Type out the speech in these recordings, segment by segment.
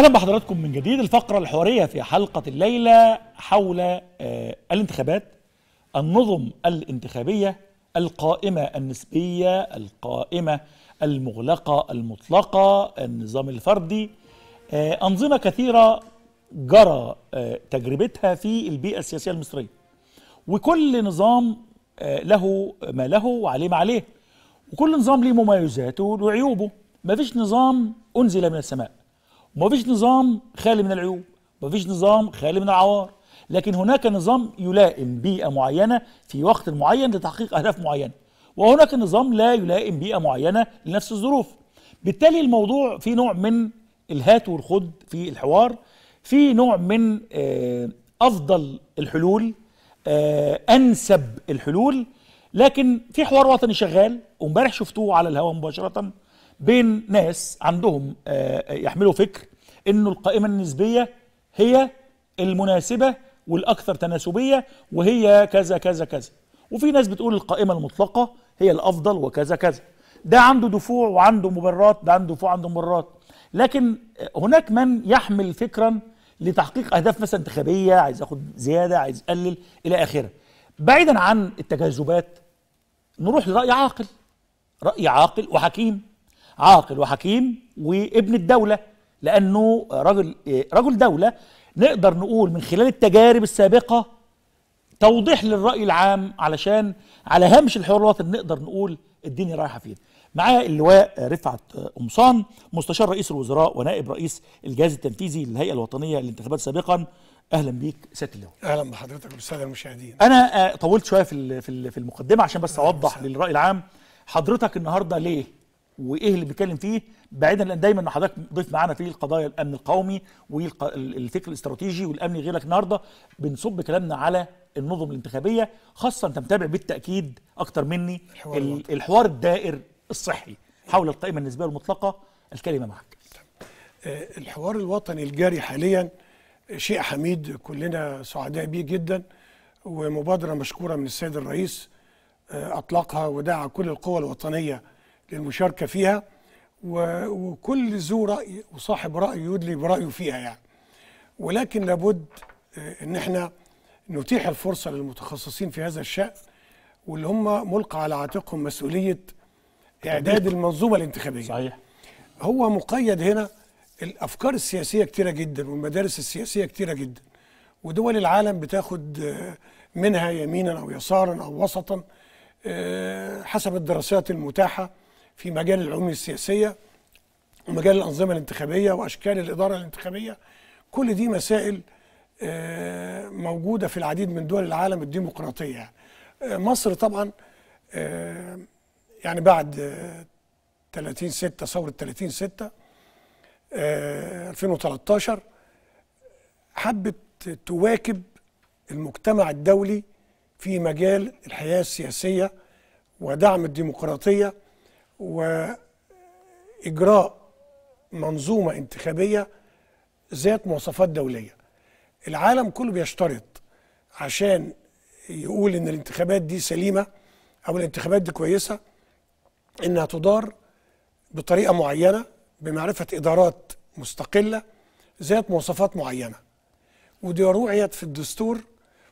اهلا بحضراتكم من جديد الفقره الحواريه في حلقه الليله حول آه، الانتخابات النظم الانتخابيه القائمه النسبيه القائمه المغلقه المطلقه النظام الفردي آه، انظمه كثيره جرى آه، تجربتها في البيئه السياسيه المصريه وكل نظام له ما له وعليه ما عليه وكل نظام ليه مميزاته وعيوبه فيش نظام انزل من السماء فيش نظام خالي من العيوب فيش نظام خالي من العوار لكن هناك نظام يلائم بيئة معينة في وقت معين لتحقيق أهداف معينة وهناك نظام لا يلائم بيئة معينة لنفس الظروف بالتالي الموضوع في نوع من الهات والخد في الحوار في نوع من آه، أفضل الحلول آه، أنسب الحلول لكن في حوار وطني شغال وامبارح شفتوه على الهواء مباشرة بين ناس عندهم آه، آه، يحملوا فكر انه القائمه النسبيه هي المناسبه والاكثر تناسبيه وهي كذا كذا كذا وفي ناس بتقول القائمه المطلقه هي الافضل وكذا كذا ده عنده دفوع وعنده مبررات ده عنده دفوع وعنده مبررات لكن هناك من يحمل فكرا لتحقيق اهداف مثلا انتخابيه عايز اخد زياده عايز اقلل الى اخره بعيدا عن التجاذبات نروح لراي عاقل راي عاقل وحكيم عاقل وحكيم وابن الدولة لأنه رجل رجل دولة نقدر نقول من خلال التجارب السابقة توضيح للرأي العام علشان على هامش الحوار الوطني نقدر نقول الدنيا رايحة فين معاه اللواء رفعت قمصان مستشار رئيس الوزراء ونائب رئيس الجهاز التنفيذي للهيئة الوطنية للانتخابات سابقا اهلا بيك سياده اللواء اهلا بحضرتك والساده المشاهدين انا آه، طولت شويه في في المقدمه عشان بس اوضح للراي العام حضرتك النهارده ليه وايه اللي بيتكلم فيه بعيدا لان دايما حضرتك ضيف معانا في قضايا الامن القومي والفكر الاستراتيجي والامني غيرك النهارده بنصب كلامنا على النظم الانتخابيه خاصه انت متابع بالتاكيد اكتر مني الحوار, الحوار الدائر الصحي حول القائمه النسبيه المطلقه الكلمه معك آه، الحوار الوطني الجاري حاليا شيء حميد كلنا سعداء بيه جدا ومبادره مشكوره من السيد الرئيس آه، اطلقها ودعا كل القوى الوطنيه للمشاركة فيها وكل ذو رأي وصاحب رأي يدلي برأيه فيها يعني ولكن لابد آه، ان احنا نتيح الفرصة للمتخصصين في هذا الشأن واللي هم ملقى على عاتقهم مسؤولية إعداد المنظومة الانتخابية صحيح هو مقيد هنا الأفكار السياسية كتيرة جدا والمدارس السياسية كتيرة جدا ودول العالم بتاخد آه، منها يمينا أو يسارا أو وسطا آه، حسب الدراسات المتاحة في مجال العلوم السياسية ومجال الأنظمة الانتخابية وأشكال الإدارة الانتخابية كل دي مسائل آه، موجودة في العديد من دول العالم الديمقراطية آه، مصر طبعا آه، يعني بعد 30 6 ثورة 30 6 2013 حبت تواكب المجتمع الدولي في مجال الحياة السياسية ودعم الديمقراطية واجراء منظومه انتخابيه ذات مواصفات دوليه العالم كله بيشترط عشان يقول ان الانتخابات دي سليمه او الانتخابات دي كويسه انها تدار بطريقه معينه بمعرفه ادارات مستقله ذات مواصفات معينه ودي روعيت في الدستور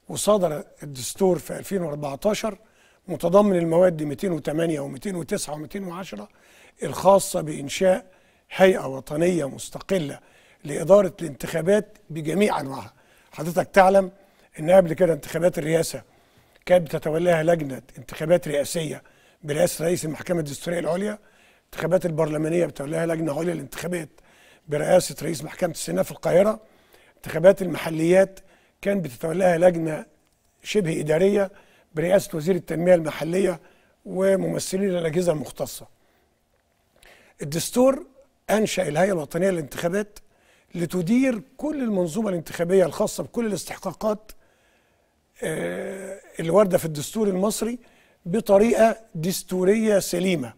وصدر الدستور في 2014 متضمن المواد 208 و209 و210 الخاصة بإنشاء هيئة وطنية مستقلة لإدارة الانتخابات بجميع أنواعها حضرتك تعلم أن قبل كده انتخابات الرئاسة كانت بتتولاها لجنة انتخابات رئاسية برئاسة رئيس المحكمة الدستورية العليا انتخابات البرلمانية بتولاها لجنة عليا للانتخابات برئاسة رئيس محكمة السنة في القاهرة انتخابات المحليات كان بتتولاها لجنة شبه إدارية برئاسة وزير التنمية المحلية وممثلين الأجهزة المختصة الدستور أنشأ الهيئة الوطنية للانتخابات لتدير كل المنظومة الانتخابية الخاصة بكل الاستحقاقات آه، اللي وارده في الدستور المصري بطريقه دستوريه سليمه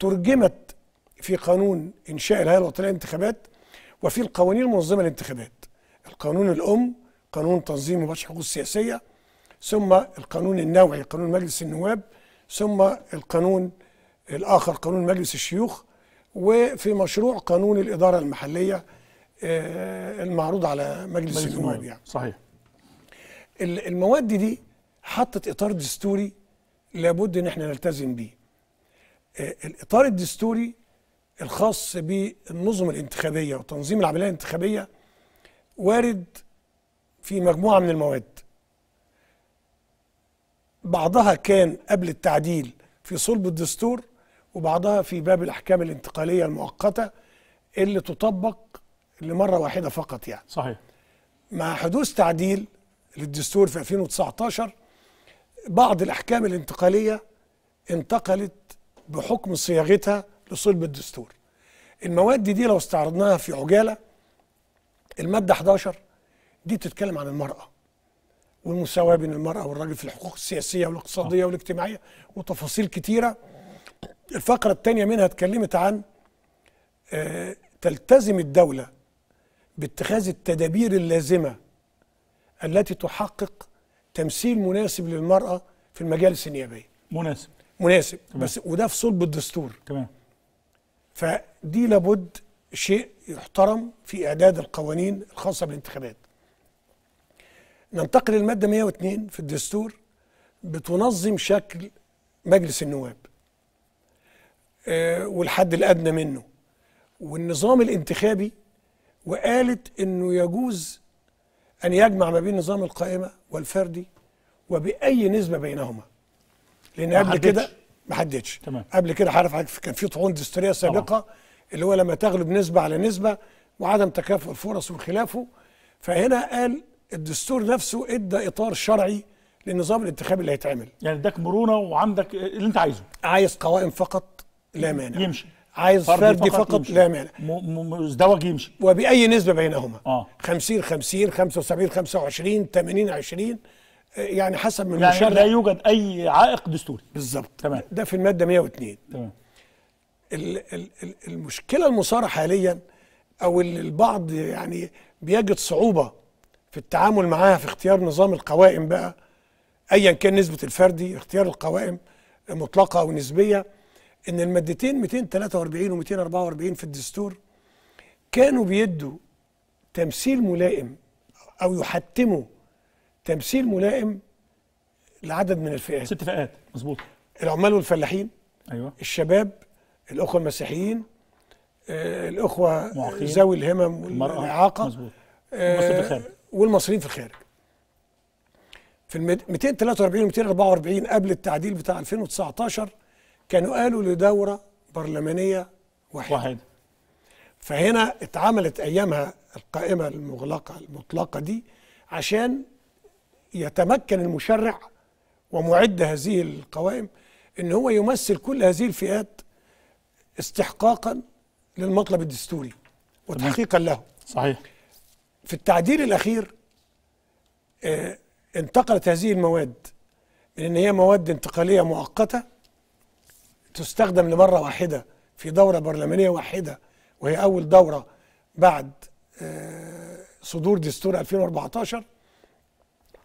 ترجمت في قانون انشاء الهيئه الوطنيه للانتخابات وفي القوانين المنظمه للانتخابات القانون الام قانون تنظيم مباشر الحقوق السياسيه ثم القانون النوعي قانون مجلس النواب ثم القانون الآخر قانون مجلس الشيوخ وفي مشروع قانون الإدارة المحلية آه، المعروض على مجلس, مجلس النواب يعني صحيح المواد دي حطت إطار دستوري لابد إن احنا نلتزم بيه آه، الإطار الدستوري الخاص بالنظم الانتخابية وتنظيم العملية الانتخابية وارد في مجموعة من المواد بعضها كان قبل التعديل في صلب الدستور وبعضها في باب الأحكام الانتقالية المؤقتة اللي تطبق لمرة واحدة فقط يعني صحيح مع حدوث تعديل للدستور في 2019 بعض الأحكام الانتقالية انتقلت بحكم صياغتها لصلب الدستور المواد دي لو استعرضناها في عجالة المادة 11 دي بتتكلم عن المرأة والمساواه بين المراه والرجل في الحقوق السياسيه والاقتصاديه آه. والاجتماعيه وتفاصيل كتيره الفقره الثانيه منها اتكلمت عن آه، تلتزم الدوله باتخاذ التدابير اللازمه التي تحقق تمثيل مناسب للمراه في المجالس النيابيه مناسب مناسب تمام. بس وده في صلب الدستور تمام فدي لابد شيء يحترم في اعداد القوانين الخاصه بالانتخابات ننتقل للماده 102 في الدستور بتنظم شكل مجلس النواب آه والحد الادنى منه والنظام الانتخابي وقالت انه يجوز ان يجمع ما بين نظام القائمه والفردي وباي نسبه بينهما لان قبل كده ما حددش قبل كده حضرتك كان في طعون دستوريه سابقه طبعا. اللي هو لما تغلب نسبه على نسبه وعدم تكافؤ الفرص وخلافه فهنا قال الدستور نفسه ادى اطار شرعي للنظام الانتخابي اللي هيتعمل يعني اداك مرونه وعندك اللي انت عايزه عايز قوائم فقط لا مانع يمشي عايز فردي فقط, فقط يمشي. لا مانع مزدوج يمشي وباي نسبه بينهما اه 50 50 75 25 80 20 يعني حسب من يعني لا يوجد اي عائق دستوري بالظبط تمام ده في الماده 102 تمام ال ال المشكله المصارحه حاليا او اللي البعض يعني بيجد صعوبه في التعامل معاها في اختيار نظام القوائم بقى ايا كان نسبه الفردي اختيار القوائم مطلقه او نسبيه ان المادتين 243 و244 في الدستور كانوا بيدوا تمثيل ملائم او يحتموا تمثيل ملائم لعدد من الفئات ست فئات مظبوط العمال والفلاحين ايوه الشباب الاخوه المسيحيين آه الاخوه ذوي الهمم والاعاقه مظبوط آه والمصريين في الخارج في 243 و 244 قبل التعديل بتاع 2019 كانوا قالوا لدوره برلمانيه واحده واحد. فهنا اتعملت ايامها القائمه المغلقه المطلقه دي عشان يتمكن المشرع ومعد هذه القوائم ان هو يمثل كل هذه الفئات استحقاقا للمطلب الدستوري وتحقيقا له صحيح في التعديل الأخير آه، انتقلت هذه المواد من إن هي مواد انتقالية مؤقتة تستخدم لمرة واحدة في دورة برلمانية واحدة وهي أول دورة بعد آه، صدور دستور 2014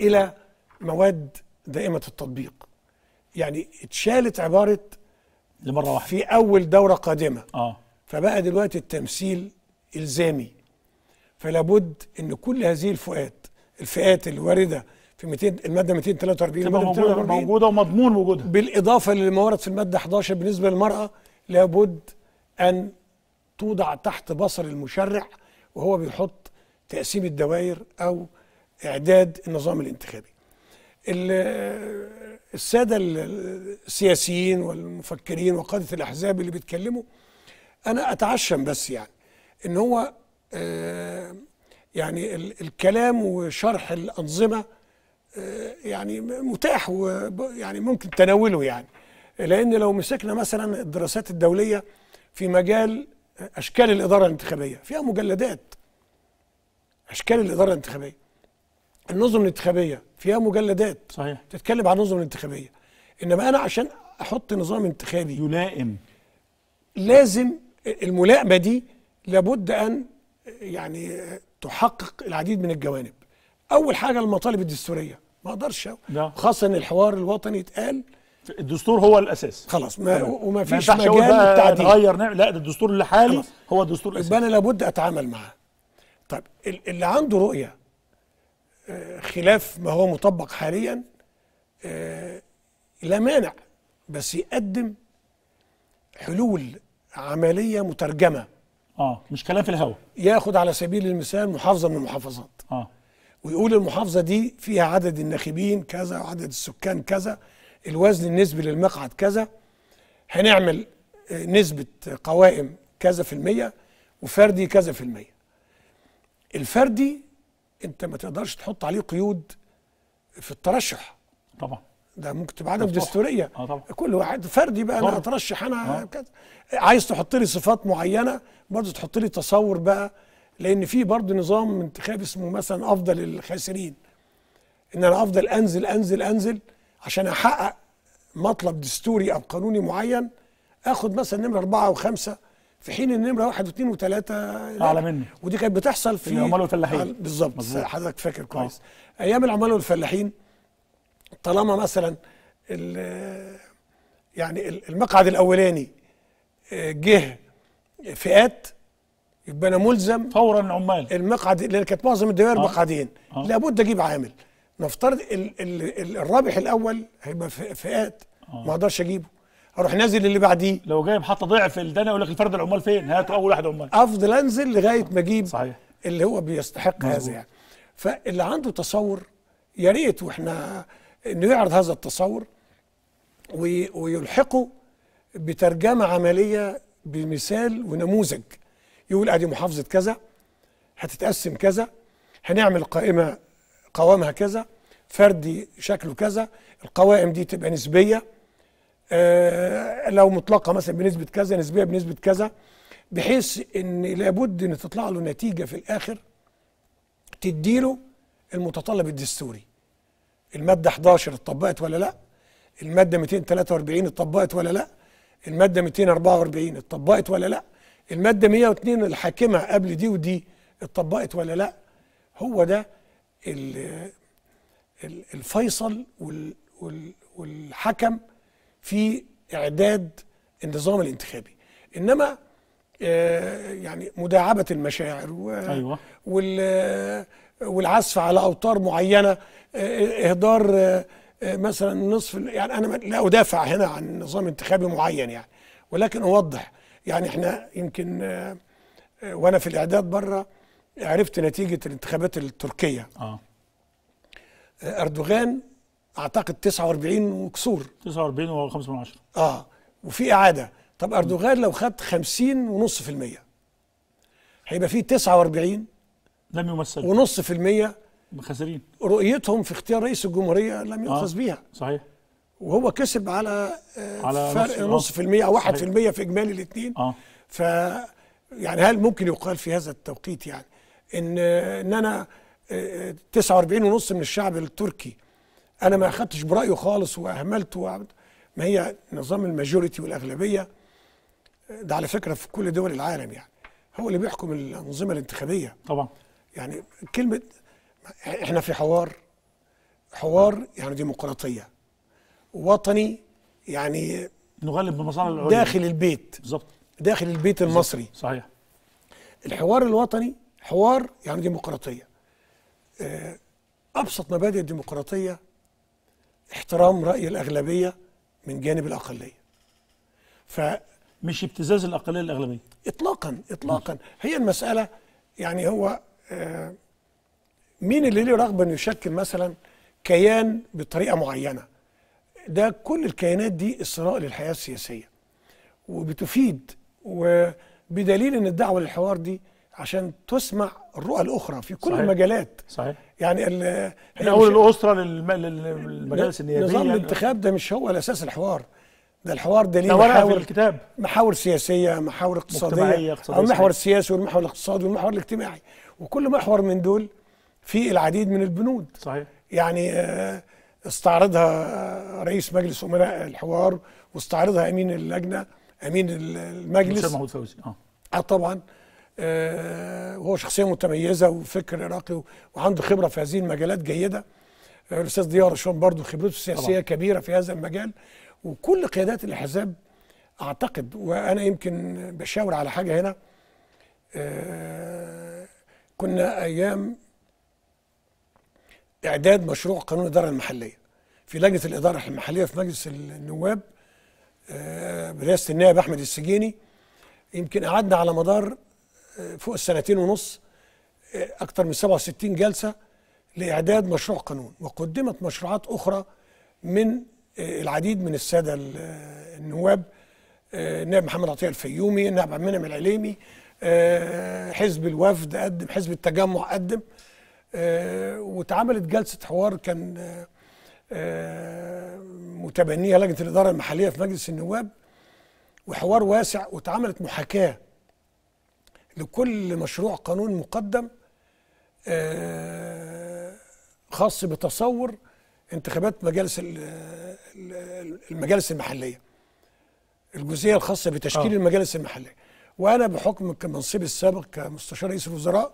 إلى مواد دائمة التطبيق يعني اتشالت عبارة لمرة واحدة في أول دورة قادمة آه. فبقى دلوقتي التمثيل إلزامي فلا بد ان كل هذه الفئات الفئات الوارده في 200 الماده 243 الماده موجودة, 240 موجوده ومضمون وجودها بالاضافه لما ورد في الماده 11 بالنسبه للمراه لابد ان توضع تحت بصر المشرع وهو بيحط تقسيم الدوائر او اعداد النظام الانتخابي الساده السياسيين والمفكرين وقاده الاحزاب اللي بيتكلموا انا اتعشم بس يعني ان هو آه، يعني الكلام وشرح الأنظمة آه، يعني متاح ويعني ممكن تناوله يعني لأن لو مسكنا مثلا الدراسات الدولية في مجال أشكال الإدارة الانتخابية فيها مجلدات أشكال الإدارة الانتخابية النظم الانتخابية فيها مجلدات صحيح تتكلم عن النظم الانتخابية إنما أنا عشان أحط نظام انتخابي يلائم لازم الملائمة دي لابد أن يعني تحقق العديد من الجوانب اول حاجه المطالب الدستوريه ما اقدرش خاصه ان الحوار الوطني اتقال الدستور هو الاساس خلاص ما وما فيش مجال للتعديل نغير نعمل لا ده الدستور اللي حالي هو الدستور الاساسي انا لابد اتعامل معاه طيب اللي عنده رؤيه آه، خلاف ما هو مطبق حاليا آه، لا مانع بس يقدم حلول عمليه مترجمه اه مش كلام في الهواء ياخد على سبيل المثال محافظه من المحافظات اه ويقول المحافظه دي فيها عدد الناخبين كذا وعدد السكان كذا الوزن النسبي للمقعد كذا هنعمل آه، نسبه قوائم كذا في المية وفردي كذا في المية الفردي انت ما تقدرش تحط عليه قيود في الترشح طبعا ده ممكن تبقى عدم دستوريه اه طبعا كل واحد فردي بقى طبعا. انا هترشح انا آه. كذا عايز تحط لي صفات معينه برضه تحط لي تصور بقى لان في برضه نظام انتخاب اسمه مثلا افضل الخاسرين ان انا افضل انزل انزل انزل عشان احقق مطلب دستوري او قانوني معين اخد مثلا نمره اربعه وخمسه في حين النمره واحد واثنين وثلاثه اعلى مني ودي كانت بتحصل في العمال والفلاحين بالظبط حضرتك فاكر كويس آه. ايام العمال والفلاحين طالما مثلا يعني المقعد الاولاني آه، جه فئات يبقى انا ملزم فورا عمال المقعد لان كانت معظم الدوائر آه. مقعدين آه. لابد اجيب عامل نفترض ال ال الرابح الاول هيبقى فئات آه. ما اقدرش اجيبه اروح نازل اللي بعديه لو جايب حتى ضعف الدنيا يقول لك الفرد العمال فين هات اول واحد عمال افضل انزل لغايه ما اجيب صحيح اللي هو بيستحق هذا يعني فاللي عنده تصور يا ريت واحنا انه يعرض هذا التصور ويلحقه بترجمه عمليه بمثال ونموذج يقول ادي محافظه كذا هتتقسم كذا هنعمل قائمه قوامها كذا فردي شكله كذا القوائم دي تبقى نسبيه آه لو مطلقه مثلا بنسبه كذا نسبيه بنسبه كذا بحيث ان لابد ان تطلع له نتيجه في الاخر تديله المتطلب الدستوري المادة 11 اتطبقت ولا لا المادة 243 اتطبقت ولا لا المادة 244 اتطبقت ولا لا المادة 102 الحاكمة قبل دي ودي اتطبقت ولا لا هو ده الفيصل والحكم في إعداد النظام الانتخابي إنما آه، يعني مداعبة المشاعر و أيوة. وال والعزف على اوتار معينه اهدار مثلا نصف يعني انا لا ادافع هنا عن نظام انتخابي معين يعني ولكن اوضح يعني احنا يمكن وانا في الاعداد بره عرفت نتيجه الانتخابات التركيه اه اردوغان اعتقد 49 وكسور 49 و5 من 10 اه وفي اعاده طب اردوغان لو خد 50 ونص في المية هيبقى فيه 49 لم يمثل ونص في المية خاسرين رؤيتهم في اختيار رئيس الجمهورية لم يؤخذ آه. بيها صحيح وهو كسب على, آه، على فرق نص, آه، نص في المية أو واحد في المية في إجمالي الاثنين آه. ف يعني هل ممكن يقال في هذا التوقيت يعني إن إن أنا 49 آه، ونص من الشعب التركي أنا ما أخدتش برأيه خالص وأهملته ما هي نظام الماجوريتي والأغلبية ده على فكرة في كل دول العالم يعني هو اللي بيحكم الأنظمة الانتخابية طبعا يعني كلمه احنا في حوار حوار يعني ديمقراطيه وطني يعني نغلب بمصالح العليا داخل البيت بالظبط داخل البيت المصري صحيح الحوار الوطني حوار يعني ديمقراطيه آه، ابسط مبادئ الديمقراطيه احترام راي الاغلبيه من جانب الاقليه ف مش ابتزاز الاقليه للأغلبية اطلاقا اطلاقا هي المساله يعني هو مين اللي له رغبه انه يشكل مثلا كيان بطريقه معينه ده كل الكيانات دي استثناء للحياه السياسيه وبتفيد وبدليل ان الدعوه للحوار دي عشان تسمع الرؤى الاخرى في كل صحيح. المجالات صحيح يعني ال احنا اول الاسره للمجالس النيابيه نظام يعني الانتخاب ده مش هو الاساس الحوار ده الحوار ده ليه محاور في الكتاب محاور سياسيه محاور اقتصاديه اقتصاديه او المحور السياسي والمحور الاقتصادي والمحور الاجتماعي وكل محور من دول فيه العديد من البنود صحيح يعني آه، استعرضها آه، رئيس مجلس امراء الحوار واستعرضها امين اللجنه امين المجلس الدكتور محمود فوزي اه, آه، طبعا وهو شخصيه متميزه وفكر راقي وعنده خبره في هذه المجالات جيده الاستاذ ديار شون برضه خبرته السياسيه طبعا. كبيره في هذا المجال وكل قيادات الاحزاب اعتقد وانا يمكن بشاور على حاجه هنا كنا أيام إعداد مشروع قانون الإدارة المحلية في لجنة الإدارة المحلية في مجلس النواب آه، برئاسة النائب أحمد السجيني يمكن قعدنا على مدار آه، فوق السنتين ونص آه، أكثر من 67 جلسة لإعداد مشروع قانون وقدمت مشروعات أخرى من العديد من السادة النواب النائب محمد عطيه الفيومي النائب عبد المنعم العليمي آه، حزب الوفد قدم حزب التجمع قدم آه، واتعملت جلسه حوار كان آه، متبنيها لجنه الاداره المحليه في مجلس النواب وحوار واسع واتعملت محاكاه لكل مشروع قانون مقدم خاص بتصور انتخابات مجالس المجالس المحليه الجزئيه الخاصه بتشكيل أوه. المجالس المحليه وانا بحكم كمنصب السابق كمستشار رئيس الوزراء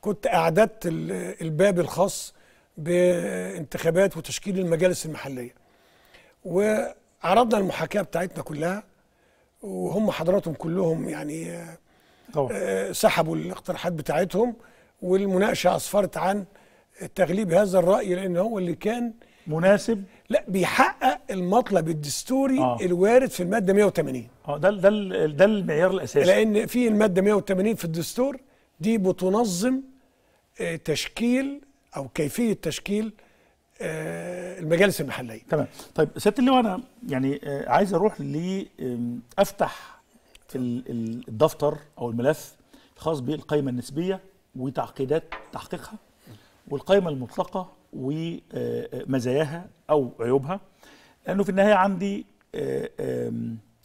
كنت اعددت الباب الخاص بانتخابات وتشكيل المجالس المحليه وعرضنا المحاكاه بتاعتنا كلها وهم حضراتهم كلهم يعني طبعا. آه، سحبوا الاقتراحات بتاعتهم والمناقشه اسفرت عن تغليب هذا الراي لان هو اللي كان مناسب لا بيحقق المطلب الدستوري آه. الوارد في الماده 180 اه ده ده ده المعيار الاساسي لان في الماده 180 في الدستور دي بتنظم آه، تشكيل او كيفيه تشكيل آه، المجالس المحليه تمام طيب سياده اللي انا يعني آه، عايز اروح ل افتح في الدفتر او الملف الخاص بالقائمه النسبيه وتعقيدات تحقيقها والقائمه المطلقه ومزاياها او عيوبها لانه في النهايه عندي آه،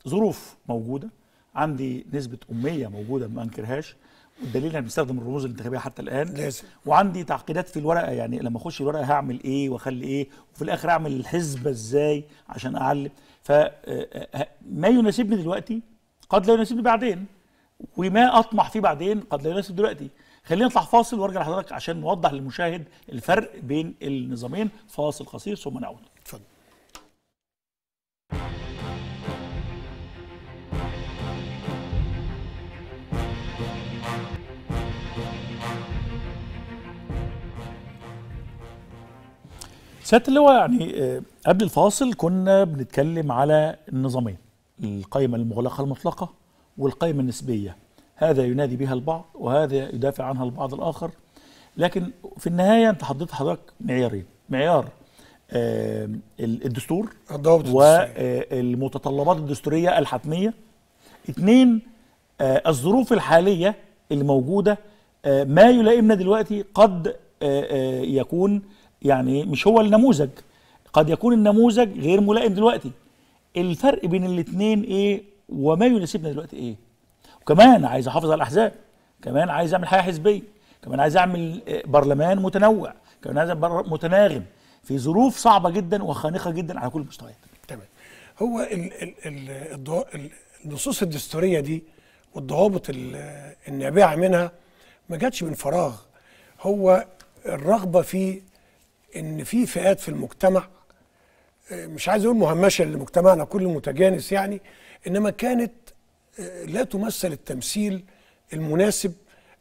ظروف موجوده عندي نسبه اميه موجوده ما انكرهاش والدليل احنا بنستخدم الرموز الانتخابيه حتى الان لازم وعندي تعقيدات في الورقه يعني لما اخش الورقه هعمل ايه واخلي ايه وفي الاخر اعمل الحسبه ازاي عشان اعلم ف آه، آه، ما يناسبني دلوقتي قد لا يناسبني بعدين وما اطمح فيه بعدين قد لا يناسب دلوقتي خلينا نطلع فاصل وارجع لحضرتك عشان نوضح للمشاهد الفرق بين النظامين فاصل قصير ثم نعود سياده اللواء يعني آه، قبل الفاصل كنا بنتكلم على النظامين القائمه المغلقه المطلقه والقائمه النسبيه هذا ينادي بها البعض وهذا يدافع عنها البعض الآخر لكن في النهاية أنت حضرت حضرتك معيارين معيار آه، الدستور والمتطلبات آه، الدستورية الحتمية اثنين آه، الظروف الحالية اللي موجودة ما يلائمنا دلوقتي قد يكون يعني مش هو النموذج قد يكون النموذج غير ملائم دلوقتي الفرق بين الاثنين ايه وما يناسبنا دلوقتي ايه وكمان عايز احافظ على الاحزاب كمان عايز اعمل حياه حزبيه كمان عايز اعمل آه، برلمان متنوع كمان عايز متناغم في ظروف صعبه جدا وخانقه جدا على كل المستويات تمام هو ال ال ال النصوص الدستوريه دي والضوابط النابعه منها ما جاتش من فراغ هو الرغبه في ان في فئات في المجتمع آه، مش عايز اقول مهمشه لمجتمعنا كله متجانس يعني انما كانت لا تمثل التمثيل المناسب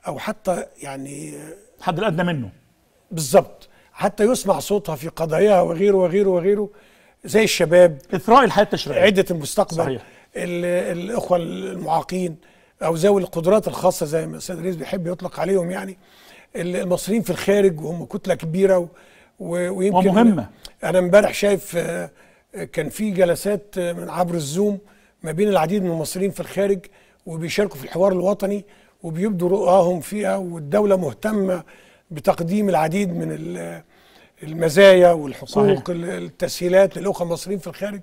او حتى يعني الحد الادنى منه بالظبط حتى يسمع صوتها في قضاياها وغيره وغيره وغيره زي الشباب اثراء الحياه التشريعيه عده المستقبل صحيح. الاخوه المعاقين او ذوي القدرات الخاصه زي ما السيد رئيس بيحب يطلق عليهم يعني المصريين في الخارج وهم كتله كبيره و... ويمكن ومهمه انا امبارح شايف آه، كان في جلسات آه، من عبر الزوم ما بين العديد من المصريين في الخارج وبيشاركوا في الحوار الوطني وبيبدوا رؤاهم فيها والدولة مهتمة بتقديم العديد من المزايا والحقوق التسهيلات للأخوة المصريين في الخارج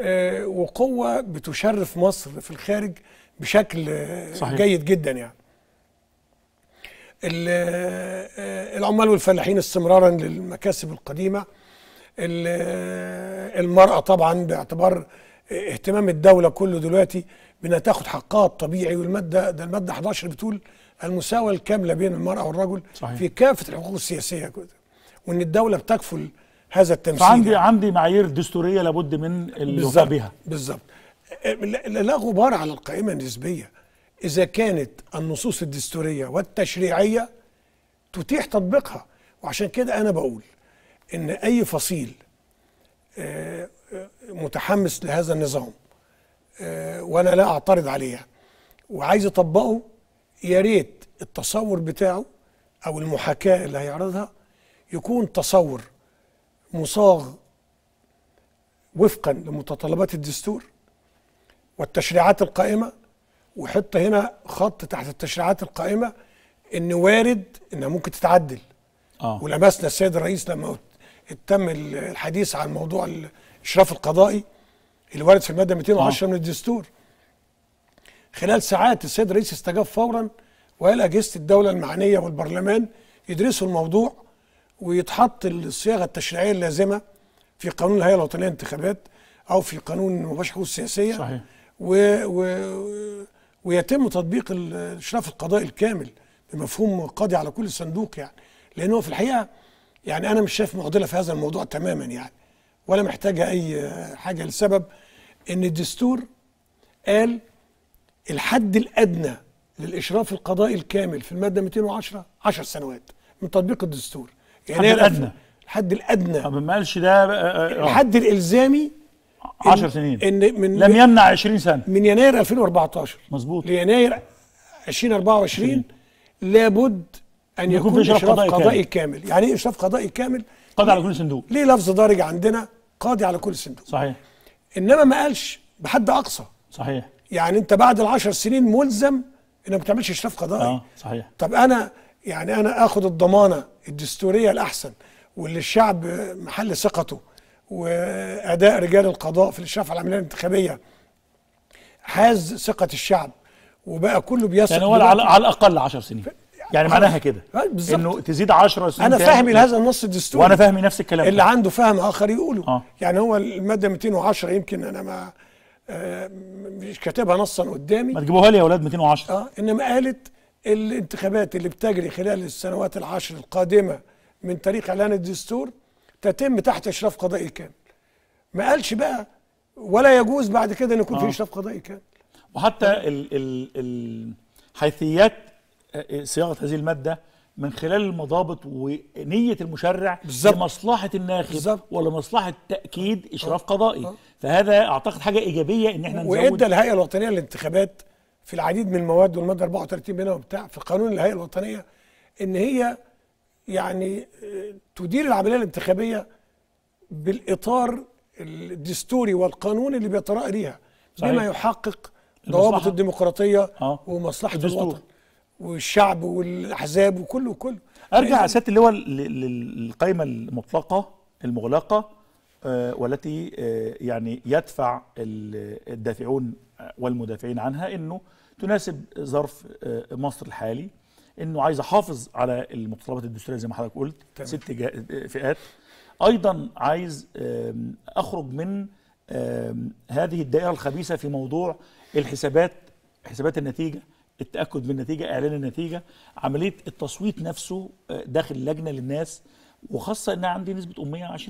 آه، وقوة بتشرف مصر في الخارج بشكل صحيح. جيد جدا يعني آه، العمال والفلاحين استمرارا للمكاسب القديمة آه، المرأة طبعا باعتبار اهتمام الدوله كله دلوقتي بانها تاخد حقها الطبيعي والماده ده الماده 11 بتقول المساواه الكامله بين المراه والرجل صحيح. في كافه الحقوق السياسيه كده وان الدوله بتكفل هذا التمثيل فعندي يعني. عندي معايير دستوريه لابد من اللغه بها بالظبط لا غبار على القائمه النسبيه اذا كانت النصوص الدستوريه والتشريعيه تتيح تطبيقها وعشان كده انا بقول ان اي فصيل آه متحمس لهذا النظام آه، وانا لا اعترض عليها وعايز اطبقه يا ريت التصور بتاعه او المحاكاه اللي هيعرضها يكون تصور مصاغ وفقا لمتطلبات الدستور والتشريعات القائمه وحط هنا خط تحت التشريعات القائمه ان وارد انها ممكن تتعدل آه. ولمسنا السيد الرئيس لما تم الحديث عن موضوع الاشراف القضائي اللي ورد في الماده 210 آه. من الدستور خلال ساعات السيد الرئيس استجاب فورا وقال اجهزه الدوله المعنيه والبرلمان يدرسوا الموضوع ويتحط الصياغه التشريعيه اللازمه في قانون الهيئه الوطنيه للانتخابات او في قانون مباشره السياسيه صحيح و و ويتم تطبيق الاشراف القضائي الكامل بمفهوم قاضي على كل صندوق يعني لان هو في الحقيقه يعني انا مش شايف معضله في هذا الموضوع تماما يعني ولا محتاجة أي حاجة لسبب إن الدستور قال الحد الأدنى للإشراف القضائي الكامل في المادة 210 10 سنوات من تطبيق الدستور يعني الحد الأدنى الحد الأدنى ما قالش ده آه، آه، آه. الحد الإلزامي 10 سنين إن من لم يمنع 20 سنة من يناير 2014 مظبوط ليناير 2024 20. لابد ان يكون, يكون في إشراف, اشراف قضائي, قضائي كامل. كامل يعني ايه اشراف قضائي كامل قاضي على كل صندوق ليه لفظ دارج عندنا قاضي على كل صندوق صحيح انما ما قالش بحد اقصى صحيح يعني انت بعد العشر سنين ملزم انك ما بتعملش اشراف قضائي اه صحيح طب انا يعني انا اخد الضمانه الدستوريه الاحسن واللي الشعب محل ثقته واداء رجال القضاء في الاشراف على العمليه الانتخابيه حاز ثقه الشعب وبقى كله بيثق يعني هو على, على الاقل 10 سنين يعني معناها كده آه، بالظبط انه تزيد 10 سنين انا فاهمي لهذا النص الدستوري وانا فاهمي نفس الكلام اللي عنده فهم اخر يقوله آه. يعني هو الماده 210 يمكن انا ما آه، مش كاتبها نصا قدامي ما تجيبوها لي يا اولاد 210 اه انما قالت الانتخابات اللي بتجري خلال السنوات العشر القادمه من تاريخ اعلان الدستور تتم تحت اشراف قضائي كامل ما قالش بقى ولا يجوز بعد كده ان يكون آه. في اشراف قضائي كامل وحتى ال ال ال حيثيات صياغه هذه الماده من خلال المضابط ونيه المشرع بالزبط. لمصلحه الناخب بالزبط. ولمصلحه تاكيد آه. اشراف أه. قضائي أه. فهذا اعتقد حاجه ايجابيه ان احنا نزود وادى الهيئه الوطنيه للانتخابات في العديد من المواد والماده 34 منها وبتاع في قانون الهيئه الوطنيه ان هي يعني آه، تدير العمليه الانتخابيه بالاطار الدستوري والقانوني اللي بيتراءى ليها بما يحقق ضوابط الديمقراطيه أه. ومصلحه الدستور. الوطن والشعب والاحزاب وكله كله ارجع يا سياده هو للقائمه المطلقه المغلقه آه، والتي آه، يعني يدفع الدافعون والمدافعين عنها انه تناسب ظرف آه، مصر الحالي انه عايز احافظ على المتطلبات الدستوريه زي ما حضرتك قلت تمام. ست فئات ايضا عايز اخرج من هذه الدائره الخبيثه في موضوع الحسابات حسابات النتيجه التاكد من النتيجه اعلان النتيجه عمليه التصويت نفسه آه، داخل اللجنه للناس وخاصه ان عندي نسبه اميه 20%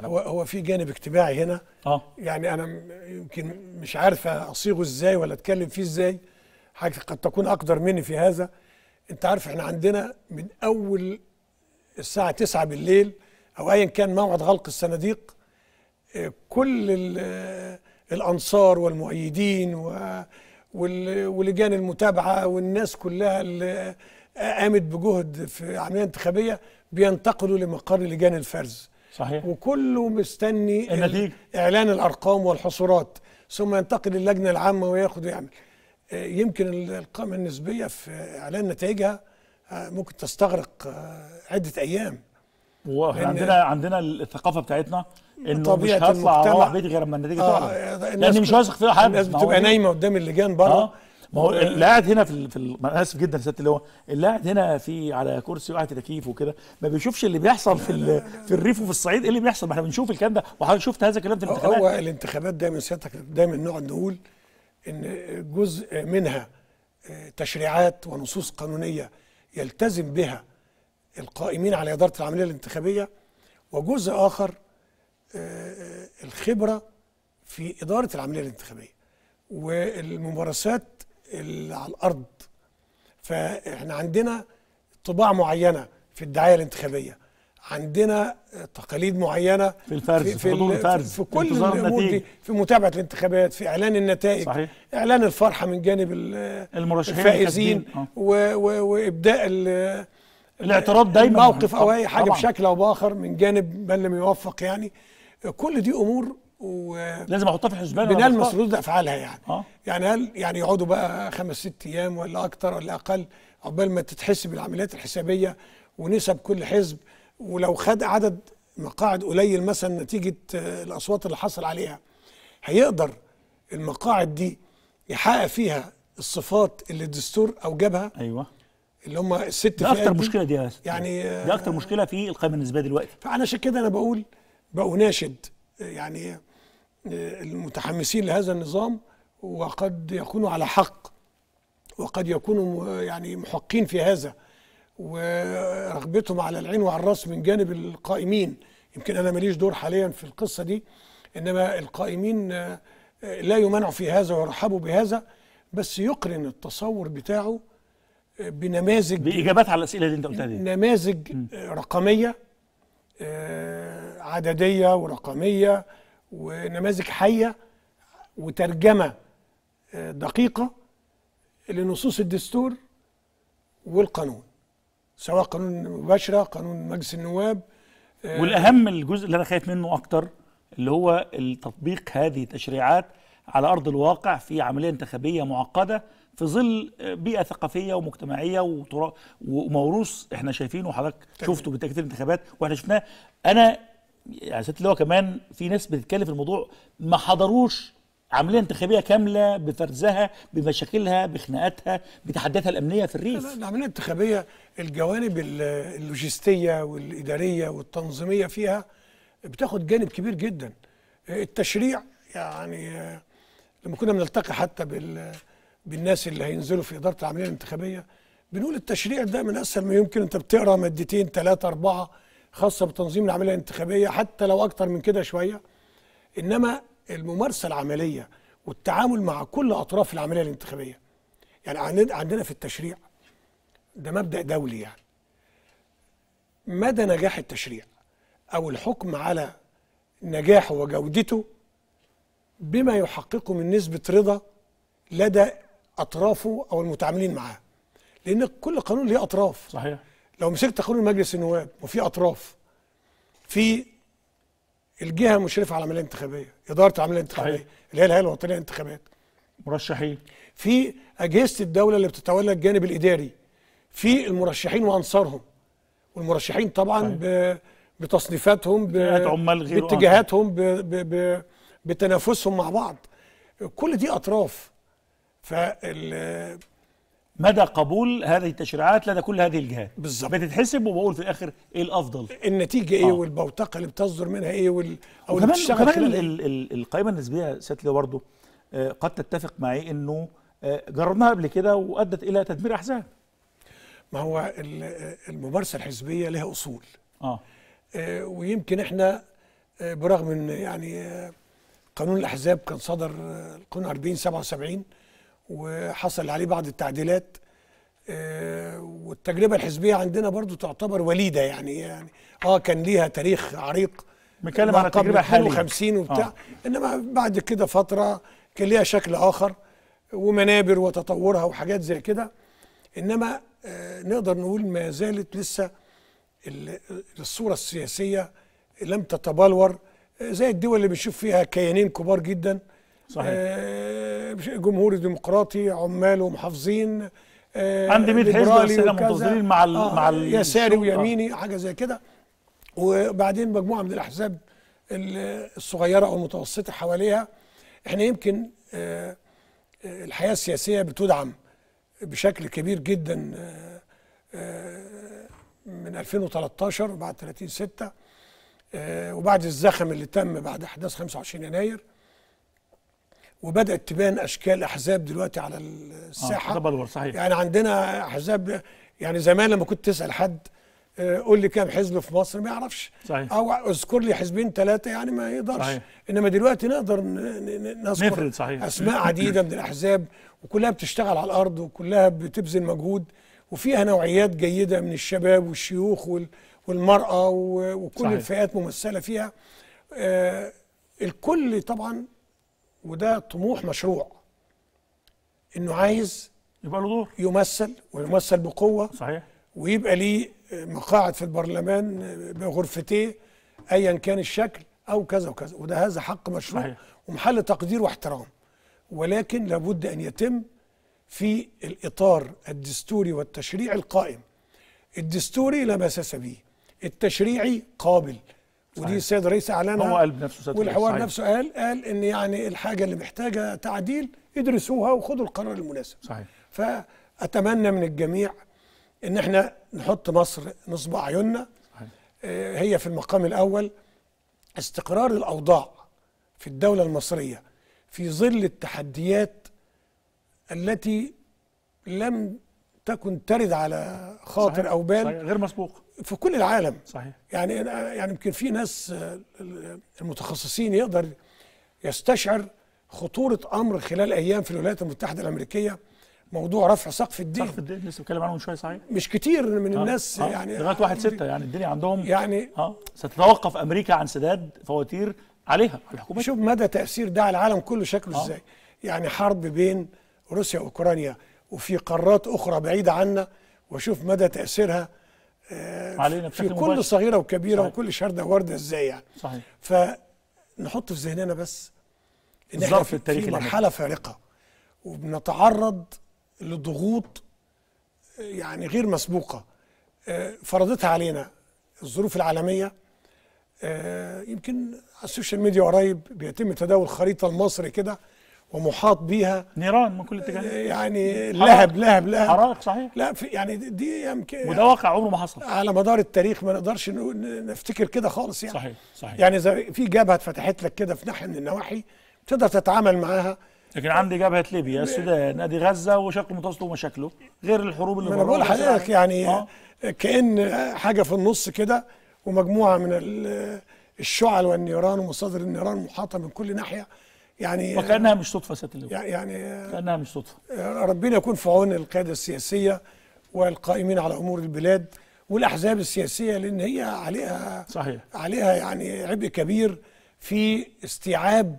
هو هو في جانب اجتماعي هنا اه يعني انا يمكن مش عارف اصيغه ازاي ولا اتكلم فيه ازاي حاجه قد تكون اقدر مني في هذا انت عارف احنا عندنا من اول الساعه 9 بالليل او ايا كان موعد غلق الصناديق آه، كل آه، الانصار والمؤيدين و ولجان المتابعه والناس كلها اللي قامت بجهد في عمليه انتخابيه بينتقلوا لمقر لجان الفرز صحيح وكله مستني النتيجه اعلان الارقام والحصورات ثم ينتقل اللجنه العامه وياخد ويعمل آه، يمكن القائمه النسبيه في اعلان نتائجها آه، ممكن تستغرق آه، عده ايام عندنا عندنا الثقافه بتاعتنا انه مش هطلع اروح بيتي غير لما النتيجه آه طبعا آه، يعني لان مش واثق في حد الناس بتبقى نايمه قدام اللجان بره آه ما هو آه. اللاعب هنا في في انا اسف جدا سياده اللي اللاعب هنا في على كرسي وقاعد تكييف وكده ما بيشوفش اللي بيحصل في لا لا لا في الريف وفي الصعيد ايه اللي بيحصل ما احنا بنشوف الكلام ده وحضرتك شفت هذا الكلام في آه، الانتخابات هو الانتخابات دايما سيادتك دايما نقعد نقول ان جزء منها تشريعات ونصوص قانونيه يلتزم بها القائمين على إدارة العملية الانتخابية وجزء آخر آه، آه، الخبرة في إدارة العملية الانتخابية والممارسات اللي على الأرض فإحنا عندنا طباع معينة في الدعاية الانتخابية عندنا تقاليد معينه في الفرز في, في, الفرز في كل الامور دي في متابعه الانتخابات في اعلان النتائج صحيح. اعلان الفرحه من جانب المرشحين الفائزين آه. وابداء الاعتراض آه، دايما موقف او اي حاجه طبعًا. بشكل او باخر من جانب من لم يوفق يعني كل دي امور و لازم احطها في حسبان بنلمس ردود افعالها يعني آه. يعني هل يعني يقعدوا بقى خمس ست ايام ولا اكتر ولا اقل عقبال ما تتحسب العمليات الحسابيه ونسب كل حزب ولو خد عدد مقاعد قليل مثلا نتيجه آه، الاصوات اللي حصل عليها هيقدر المقاعد دي يحقق فيها الصفات اللي الدستور اوجبها ايوه اللي هم الست يعني، ده اكتر مشكله دي يا يعني دي اكتر مشكله في القائمه النسبيه دلوقتي فانا عشان كده انا بقول بأناشد يعني المتحمسين لهذا النظام وقد يكونوا على حق وقد يكونوا يعني محقين في هذا ورغبتهم على العين وعلى الراس من جانب القائمين يمكن انا ماليش دور حاليا في القصه دي انما القائمين آه، لا يمنعوا في هذا ويرحبوا بهذا بس يقرن التصور بتاعه بنماذج باجابات على الاسئله اللي انت قلتها دي نماذج م. رقميه آه، عدديه ورقميه ونماذج حيه وترجمه آه، دقيقه لنصوص الدستور والقانون سواء قانون مباشره قانون مجلس النواب آه، والاهم الجزء اللي انا خايف منه اكتر اللي هو تطبيق هذه التشريعات على ارض الواقع في عمليه انتخابيه معقده في ظل بيئه ثقافيه ومجتمعيه وموروث احنا شايفينه وحضرتك شفته بالتاكيد الانتخابات واحنا شفناه انا يعني اللي هو كمان في ناس بتتكلم في الموضوع ما حضروش عمليه انتخابيه كامله بفرزها بمشاكلها بخناقاتها بتحدياتها الامنيه في الريف العمليه الانتخابيه الجوانب اللوجستيه والاداريه والتنظيميه فيها بتاخد جانب كبير جدا التشريع يعني آه، لما كنا بنلتقي حتى بال بالناس اللي هينزلوا في اداره العمليه الانتخابيه بنقول التشريع ده من اسهل ما يمكن انت بتقرا مادتين ثلاثه اربعه خاصه بتنظيم العمليه الانتخابيه حتى لو اكتر من كده شويه انما الممارسه العمليه والتعامل مع كل اطراف العمليه الانتخابيه يعني عندنا في التشريع ده مبدا دولي يعني مدى نجاح التشريع او الحكم على نجاحه وجودته بما يحققه من نسبه رضا لدى اطرافه او المتعاملين معاه لان كل قانون ليه اطراف صحيح لو مسكت قانون مجلس النواب وفي اطراف في الجهه المشرفه على العمليه الانتخابيه اداره العمليه الانتخابيه صحيح. اللي هي الهيئه الوطنيه للانتخابات مرشحين في اجهزه الدوله اللي بتتولى الجانب الاداري في المرشحين وانصارهم والمرشحين طبعا ب... بتصنيفاتهم ب... عمال غير باتجاهاتهم ب... ب... ب... بتنافسهم مع بعض كل دي اطراف فال مدى قبول هذه التشريعات لدى كل هذه الجهات بالظبط بتتحسب وبقول في الاخر ايه الافضل النتيجه ايه آه. والبوتقه اللي بتصدر منها ايه وال... او كمان كمان إيه؟ القائمه النسبيه ساتلي برضه آه، قد تتفق معي انه آه، جربناها قبل كده وادت الى تدمير احزاب ما هو الممارسه الحزبيه لها اصول آه ويمكن احنا برغم ان يعني قانون الاحزاب كان صدر القانون 40 77 وحصل عليه بعض التعديلات آه، والتجربه الحزبيه عندنا برضو تعتبر وليده يعني يعني اه كان ليها تاريخ عريق بنتكلم على التجربه الحاليه 50 وبتاع آه. انما بعد كده فتره كان ليها شكل اخر ومنابر وتطورها وحاجات زي كده انما آه نقدر نقول ما زالت لسه الصوره السياسيه لم تتبلور آه، زي الدول اللي بنشوف فيها كيانين كبار جدا صحيح آه، جمهور ديمقراطي عمال ومحافظين آه، عندي 100 حزب بس منتظرين مع ال آه مع ال يساري آه. ويميني آه. حاجه زي كده وبعدين مجموعه من الاحزاب الصغيره او المتوسطه حواليها احنا يمكن الحياه السياسيه بتدعم بشكل كبير جدا من 2013 بعد 30 6 وبعد الزخم اللي تم بعد احداث 25 يناير وبدات تبان اشكال احزاب دلوقتي على الساحه آه ده صحيح يعني عندنا احزاب يعني زمان لما كنت تسال حد آه، قول لي كام حزب في مصر ما يعرفش صحيح. او اذكر لي حزبين ثلاثه يعني ما يقدرش صحيح. انما دلوقتي نقدر نذكر نفرد صحيح. اسماء عديده من الاحزاب وكلها بتشتغل على الارض وكلها بتبذل مجهود وفيها نوعيات جيده من الشباب والشيوخ والمراه وكل صحيح. الفئات ممثله فيها آه، الكل طبعا وده طموح مشروع انه عايز يبقى له دور يمثل ويمثل بقوه صحيح ويبقى ليه مقاعد في البرلمان بغرفتيه ايا كان الشكل او كذا وكذا وده هذا حق مشروع صحيح. ومحل تقدير واحترام ولكن لابد ان يتم في الاطار الدستوري والتشريعي القائم الدستوري لا مساس به التشريعي قابل ودي السيد الرئيس اعلنها هو قال بنفسه سيد والحوار صحيح. نفسه قال قال ان يعني الحاجه اللي محتاجه تعديل ادرسوها وخدوا القرار المناسب صحيح فاتمنى من الجميع ان احنا نحط مصر نصب اعيننا آه، هي في المقام الاول استقرار الاوضاع في الدوله المصريه في ظل التحديات التي لم تكن ترد على خاطر صحيح. او بال صحيح. غير مسبوق في كل العالم صحيح يعني يعني يمكن في ناس المتخصصين يقدر يستشعر خطوره امر خلال ايام في الولايات المتحده الامريكيه موضوع رفع سقف الدين سقف الدين لسه بتكلم عنه من شويه صحيح مش كتير من آه. الناس آه. يعني لغايه 1 6 يعني الدنيا عندهم يعني اه ستتوقف امريكا عن سداد فواتير عليها الحكومه شوف مدى تاثير ده على العالم كله شكله آه. ازاي يعني حرب بين روسيا واوكرانيا وفي قارات اخرى بعيده عنا واشوف مدى تاثيرها آه، علينا في كل مباشر. صغيره وكبيره صحيح. وكل شرده ورده ازاي يعني صحيح فنحط في ذهننا بس ان احنا في, في مرحله فارقه وبنتعرض لضغوط آه، يعني غير مسبوقه آه، فرضتها علينا الظروف العالميه يمكن على السوشيال ميديا قريب بيتم تداول خريطه المصري كده ومحاط بيها نيران من كل اتجاه آه، يعني لهب لهب لهب حرائق صحيح لا في يعني دي يمكن وده واقع عمره ما حصل على مدار التاريخ ما نقدرش نفتكر كده خالص يعني صحيح صحيح يعني اذا في جبهه اتفتحت لك كده في ناحيه من النواحي تقدر تتعامل معاها لكن عندي جبهه ليبيا السودان ادي غزه وشرق المتوسط ومشاكله غير الحروب اللي انا بقول لحضرتك يعني. يعني آه. كان حاجه في النص كده ومجموعه من الشعل والنيران ومصادر النيران محاطه من كل ناحيه يعني آه، وكانها مش صدفه اللواء يعني آه، كانها مش صدفه آه، ربنا يكون في عون القياده السياسيه والقائمين على امور البلاد والاحزاب السياسيه لان هي عليها صحيح عليها يعني عبء كبير في استيعاب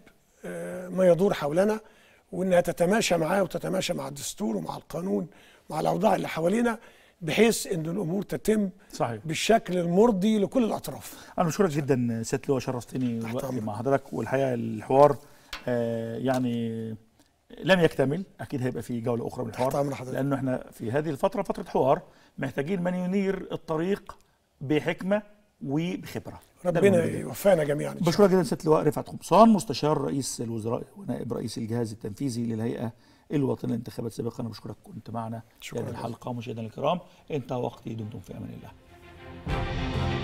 ما يدور حولنا وانها تتماشى معاه وتتماشى مع الدستور ومع القانون مع الاوضاع اللي حوالينا بحيث ان الامور تتم صحيح. بالشكل المرضي لكل الاطراف انا بشكرك جدا سيادة لو شرفتني مع حضرتك والحقيقه الحوار آه، يعني لم يكتمل اكيد هيبقى في جوله اخرى من الحوار لانه احنا في هذه الفتره فتره حوار محتاجين من ينير الطريق بحكمه وبخبره ربنا يوفقنا جميعا بشكرك جدا ست لواء رفعت خبصان مستشار رئيس الوزراء ونائب رئيس الجهاز التنفيذي للهيئه الوطنيه للانتخابات سابقا انا بشكرك كنت معنا في هذه الحلقه مشاهدينا الكرام انتهى وقتي دمتم في امان الله